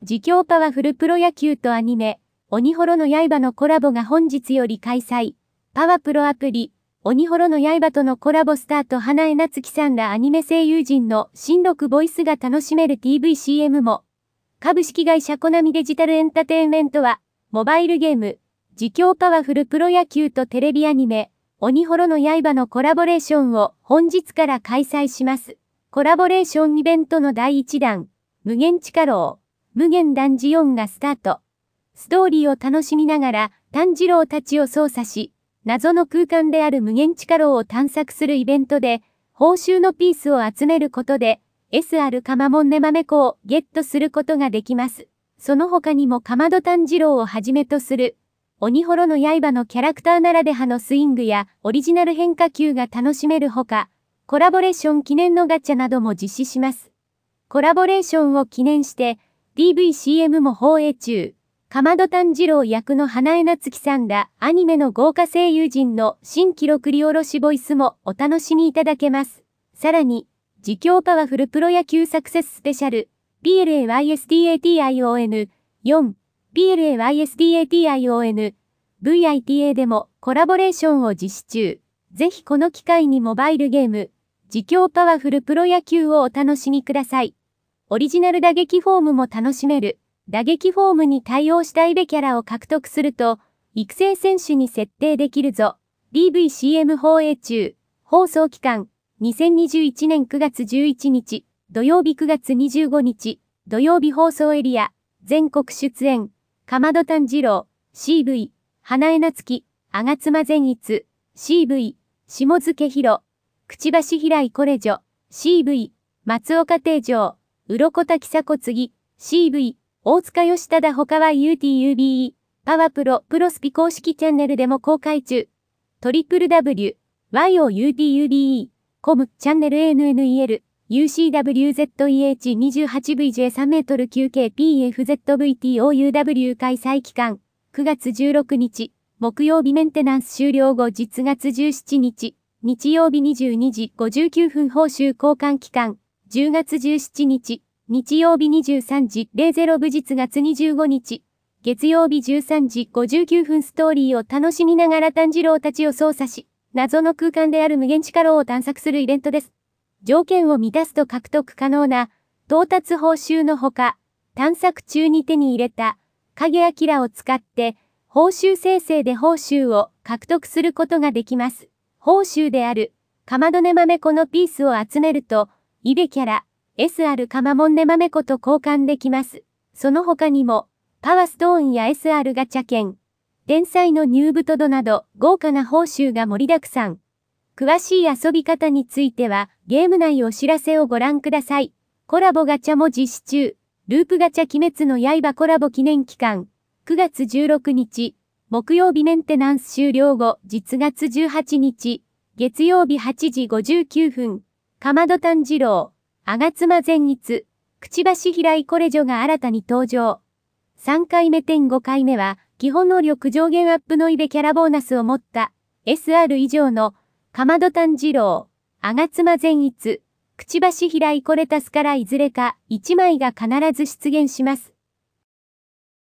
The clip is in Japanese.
自供パワフルプロ野球とアニメ、鬼ホロの刃のコラボが本日より開催。パワプロアプリ、鬼ホロの刃とのコラボスターと花江夏樹さんらアニメ声優陣の新録ボイスが楽しめる TVCM も、株式会社コナミデジタルエンタテインメントは、モバイルゲーム、自供パワフルプロ野球とテレビアニメ、鬼ホロの刃のコラボレーションを本日から開催します。コラボレーションイベントの第1弾、無限地下牢。無限団ジオンがスタート。ストーリーを楽しみながら、炭治郎たちを操作し、謎の空間である無限地下牢を探索するイベントで、報酬のピースを集めることで、SR カマモンネ豆子をゲットすることができます。その他にもかまど炭治郎をはじめとする、鬼幌の刃のキャラクターならではのスイングやオリジナル変化球が楽しめるほか、コラボレーション記念のガチャなども実施します。コラボレーションを記念して、DVCM も放映中。かまど炭治郎役の花江夏樹さんらアニメの豪華声優陣の新記録りおろしボイスもお楽しみいただけます。さらに、自供パワフルプロ野球サクセススペシャル p l a y s d a t i o n 4 p l a y s d a t i o n VITA でもコラボレーションを実施中。ぜひこの機会にモバイルゲーム、自供パワフルプロ野球をお楽しみください。オリジナル打撃フォームも楽しめる、打撃フォームに対応したイベキャラを獲得すると、育成選手に設定できるぞ。DVCM 放映中、放送期間、2021年9月11日、土曜日9月25日、土曜日放送エリア、全国出演、かまど炭治郎、CV、花江夏樹、あがつま善逸、CV、下付ひろ、くちばしひらいこれじ CV、松岡定城、鱗滝鎖骨木、CV、大塚義忠他は UTUBE、パワプロ、プロスピ公式チャンネルでも公開中。トリプル W、YOUTUBE、コム、チャンネル ANNEL、UCWZEH28VJ3 m9KPFZVTOUW 開催期間、9月16日、木曜日メンテナンス終了後実月17日、日曜日22時59分報酬交換期間、10月17日、日曜日23時00部日月25日、月曜日13時59分ストーリーを楽しみながら炭治郎たちを操作し、謎の空間である無限地下牢を探索するイベントです。条件を満たすと獲得可能な、到達報酬のほか、探索中に手に入れた、影アキラを使って、報酬生成で報酬を獲得することができます。報酬である、かまどね豆このピースを集めると、イベキャラ、SR カマモンネマメコと交換できます。その他にも、パワーストーンや SR ガチャ券、天才の入部とどなど豪華な報酬が盛りだくさん。詳しい遊び方についてはゲーム内お知らせをご覧ください。コラボガチャも実施中。ループガチャ鬼滅の刃コラボ記念期間。9月16日、木曜日メンテナンス終了後、実月18日、月曜日8時59分。かまど炭治郎、あがつま善逸、くちばし平井これ女が新たに登場。3回目点5回目は、基本能力上限アップのイベキャラボーナスを持った、SR 以上の、かまど炭治郎、あがつま善逸、くちばし平井これたすからいずれか1枚が必ず出現します。